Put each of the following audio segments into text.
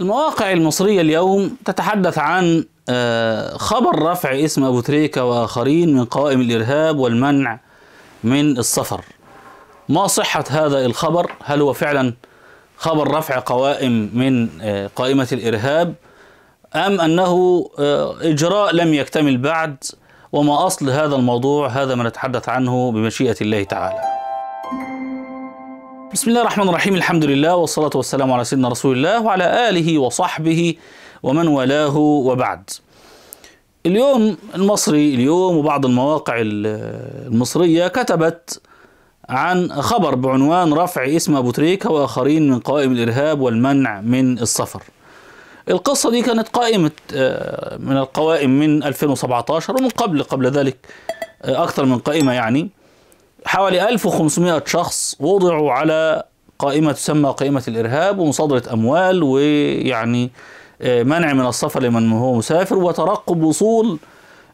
المواقع المصرية اليوم تتحدث عن آه، خبر رفع اسم أبو تريكة وآخرين من قوائم الإرهاب والمنع من السفر ما صحة هذا الخبر هل هو فعلا خبر رفع قوائم من آه، قائمة الإرهاب أم أنه آه، إجراء لم يكتمل بعد وما أصل هذا الموضوع هذا ما نتحدث عنه بمشيئة الله تعالى بسم الله الرحمن الرحيم الحمد لله والصلاة والسلام على سيدنا رسول الله وعلى آله وصحبه ومن والاه وبعد اليوم المصري اليوم وبعض المواقع المصرية كتبت عن خبر بعنوان رفع اسم أبو تريكة وآخرين من قوائم الإرهاب والمنع من السفر القصة دي كانت قائمة آه، من القوائم من 2017 ومن قبل قبل ذلك آه، أكثر من قائمة يعني حوالي 1500 شخص وضعوا على قائمة تسمى قائمة الإرهاب ومصادرة أموال ويعني آه، منع من السفر لمن هو مسافر وترقب وصول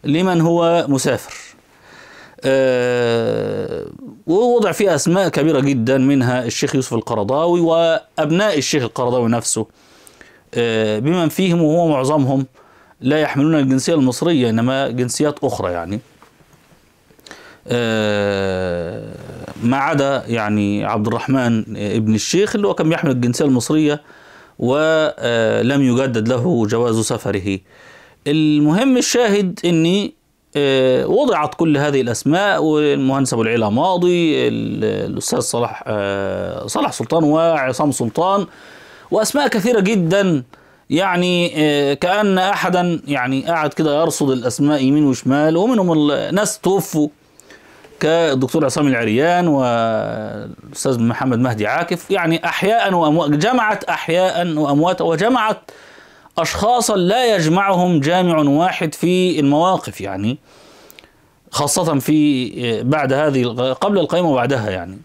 لمن هو مسافر آه، ووضع فيه أسماء كبيرة جدا منها الشيخ يوسف القرضاوي وأبناء الشيخ القرضاوي نفسه آه، بمن فيهم وهو معظمهم لا يحملون الجنسية المصرية إنما جنسيات أخرى يعني ما عدا يعني عبد الرحمن ابن الشيخ اللي هو كان يحمل الجنسية المصرية ولم يجدد له جواز سفره المهم الشاهد أني آه، وضعت كل هذه الأسماء والمهندس أبو العلا ماضي الأستاذ صلاح آه، صلاح سلطان وعصام سلطان وأسماء كثيرة جدا يعني آه، كأن أحدا يعني قاعد كده يرصد الأسماء يمين وشمال ومنهم الناس توفوا كالدكتور عصام العريان والاستاذ محمد مهدي عاكف يعني احياء واموات جمعت احياء وامواتا وجمعت اشخاصا لا يجمعهم جامع واحد في المواقف يعني خاصه في بعد هذه قبل القيمه وبعدها يعني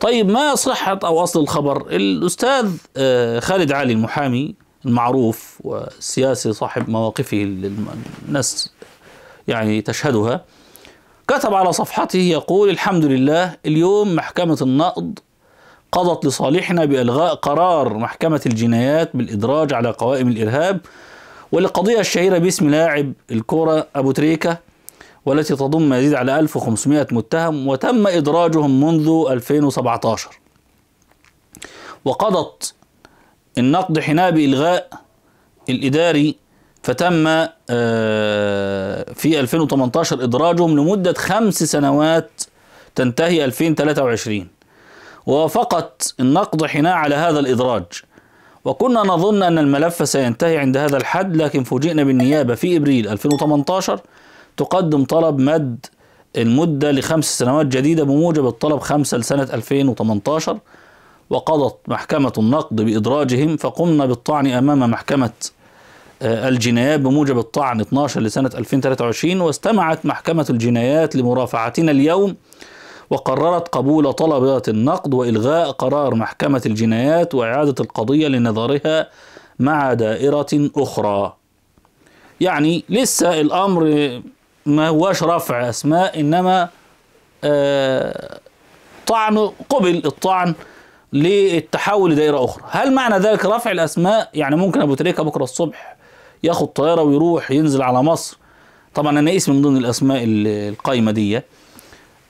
طيب ما صحة أو أصل الخبر؟ الأستاذ آه، خالد علي المحامي المعروف والسياسي صاحب مواقفه الناس يعني تشهدها كتب على صفحته يقول الحمد لله اليوم محكمة النقض قضت لصالحنا بإلغاء قرار محكمة الجنايات بالإدراج على قوائم الإرهاب والقضية الشهيرة باسم لاعب الكرة أبو تريكة والتي تضم ما يزيد على 1500 متهم وتم إدراجهم منذ 2017 وقضت النقد حينها بإلغاء الإداري فتم آه، في 2018 إدراجهم لمدة خمس سنوات تنتهي 2023 ووافقت النقد حينها على هذا الإدراج وكنا نظن أن الملف سينتهي عند هذا الحد لكن فوجئنا بالنيابة في إبريل 2018 تقدم طلب مد المدة لخمس سنوات جديدة بموجب الطلب خمسة لسنة 2018 وقضت محكمة النقد بإدراجهم فقمنا بالطعن أمام محكمة آه، الجنايات بموجب الطعن 12 لسنة 2023 واستمعت محكمة الجنايات لمرافعتنا اليوم وقررت قبول طلبات النقد وإلغاء قرار محكمة الجنايات وإعادة القضية لنظرها مع دائرة أخرى يعني لسه الأمر ما هواش رفع أسماء إنما آه، طعن قبل الطعن للتحول لدائرة أخرى هل معنى ذلك رفع الأسماء يعني ممكن أبو تريكة بكرة الصبح ياخد طياره ويروح ينزل على مصر طبعا انا اسم من ضمن الاسماء القايمه دي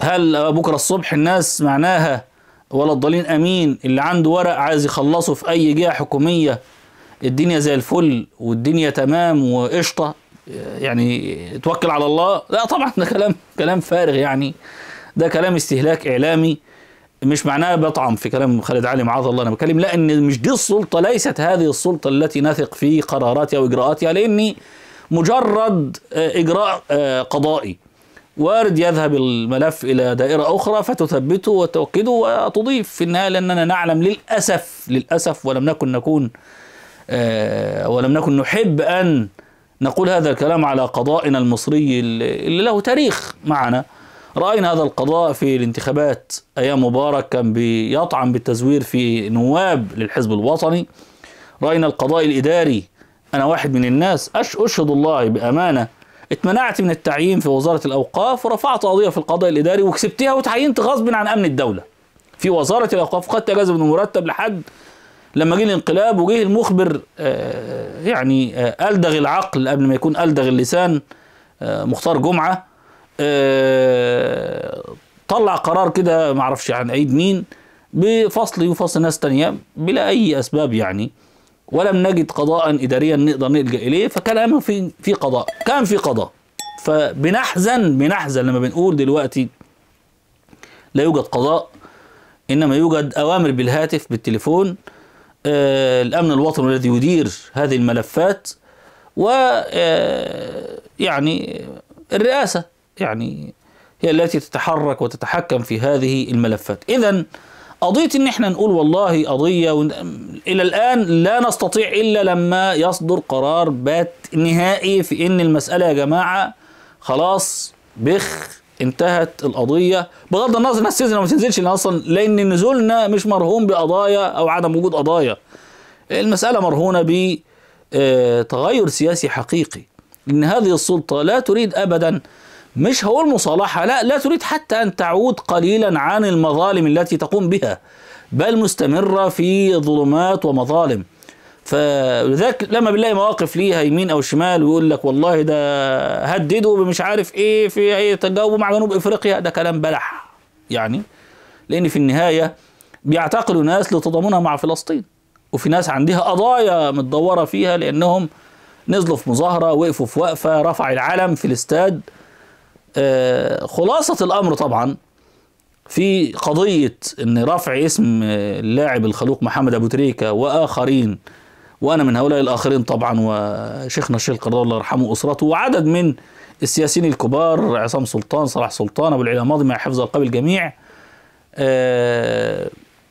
هل بكره الصبح الناس معناها ولا الضالين امين اللي عنده ورق عايز يخلصه في اي جهه حكوميه الدنيا زي الفل والدنيا تمام وقشطه يعني توكل على الله لا طبعا ده كلام كلام فارغ يعني ده كلام استهلاك اعلامي مش معناه بطعم في كلام خالد علي معاذ الله انا بكلم لا ان مش دي السلطه ليست هذه السلطه التي نثق في قراراتها واجراءاتها لاني مجرد آه، اجراء آه، قضائي وارد يذهب الملف الى دائره اخرى فتثبته وتوكده وتضيف في النهايه لاننا نعلم للاسف للاسف ولم نكن نكون آه، ولم نكن نحب ان نقول هذا الكلام على قضائنا المصري اللي له تاريخ معنا راينا هذا القضاء في الانتخابات ايام مبارك كان بيطعن بالتزوير في نواب للحزب الوطني راينا القضاء الاداري انا واحد من الناس اشهد الله بامانه اتمنعت من التعيين في وزاره الاوقاف ورفعت قضيه في القضاء الاداري وكسبتها وتعينت غصب عن امن الدوله في وزاره الاوقاف خدت اجازه من المرتب لحد لما جه الانقلاب وجه المخبر آه، يعني آه، الدغ العقل قبل ما يكون الدغ اللسان آه، مختار جمعه آه، طلع قرار كده معرفش عن عيد مين بفصل وفصل ناس تانية بلا اي اسباب يعني ولم نجد قضاء اداريا نقدر نلجا اليه فكان في في قضاء كان في قضاء فبنحزن بنحزن لما بنقول دلوقتي لا يوجد قضاء انما يوجد اوامر بالهاتف بالتليفون آه الامن الوطني الذي يدير هذه الملفات و آه يعني الرئاسه يعني هي التي تتحرك وتتحكم في هذه الملفات إذا قضية إن إحنا نقول والله قضية ون... إلى الآن لا نستطيع إلا لما يصدر قرار بات نهائي في إن المسألة يا جماعة خلاص بخ انتهت القضية بغض النظر الناس تنزل أو ما تنزلش أصلا لأن نزولنا مش مرهون بقضايا أو عدم وجود قضايا المسألة مرهونة ب آه، تغير سياسي حقيقي إن هذه السلطة لا تريد أبدا مش هقول مصالحة لا لا تريد حتى أن تعود قليلا عن المظالم التي تقوم بها بل مستمرة في ظلمات ومظالم فلذلك لما بنلاقي مواقف ليها يمين او شمال ويقول لك والله ده هددوا بمش عارف ايه في اي تجاوب مع جنوب افريقيا ده كلام بلح يعني لان في النهايه بيعتقلوا ناس لتضامنها مع فلسطين وفي ناس عندها قضايا متدوره فيها لانهم نزلوا في مظاهره وقفوا في وقفه رفع العلم في الاستاد آه، خلاصة الأمر طبعا في قضية أن رفع اسم آه، اللاعب الخلوق محمد أبو تريكة وآخرين وأنا من هؤلاء الآخرين طبعا وشيخنا الشيخ قرار الله يرحمه وأسرته وعدد من السياسيين الكبار عصام سلطان صلاح سلطان أبو العلا ماضي مع حفظ ألقاب الجميع آه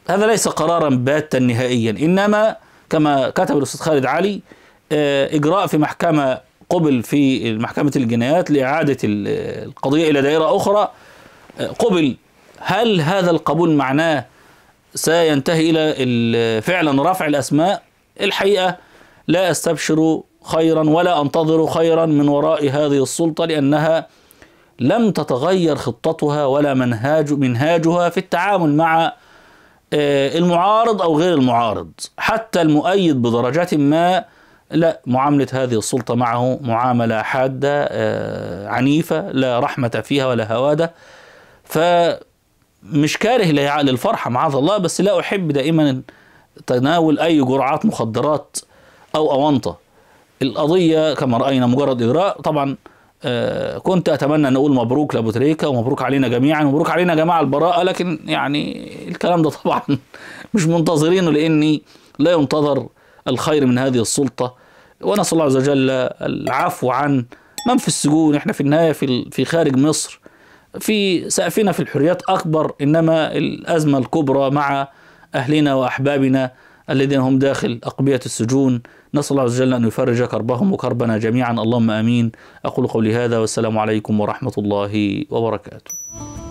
هذا ليس قرارا باتا نهائيا إنما كما كتب الأستاذ خالد علي آه إجراء في محكمة قبل في محكمة الجنايات لإعادة القضية إلى دائرة أخرى قبل هل هذا القبول معناه سينتهي إلى فعلا رفع الأسماء الحقيقة لا أستبشر خيرا ولا أنتظر خيرا من وراء هذه السلطة لأنها لم تتغير خطتها ولا منهاج منهاجها في التعامل مع آه، المعارض أو غير المعارض حتى المؤيد بدرجات ما لا معاملة هذه السلطة معه معاملة حادة آه، عنيفة لا رحمة فيها ولا هوادة فمش كاره للفرحة معاذ الله بس لا أحب دائما تناول أي جرعات مخدرات أو أونطة القضية كما رأينا مجرد إجراء طبعا آه، كنت أتمنى أن أقول مبروك لأبو تريكة ومبروك علينا جميعا ومبروك علينا جماعة البراءة لكن يعني الكلام ده طبعا مش منتظرينه لأني لا ينتظر الخير من هذه السلطة ونسأل الله عز وجل العفو عن من في السجون احنا في النهاية في, في خارج مصر في سقفنا في الحريات أكبر إنما الأزمة الكبرى مع أهلنا وأحبابنا الذين هم داخل أقبية السجون نسأل الله عز وجل أن يفرج كربهم وكربنا جميعا اللهم أمين أقول قولي هذا والسلام عليكم ورحمة الله وبركاته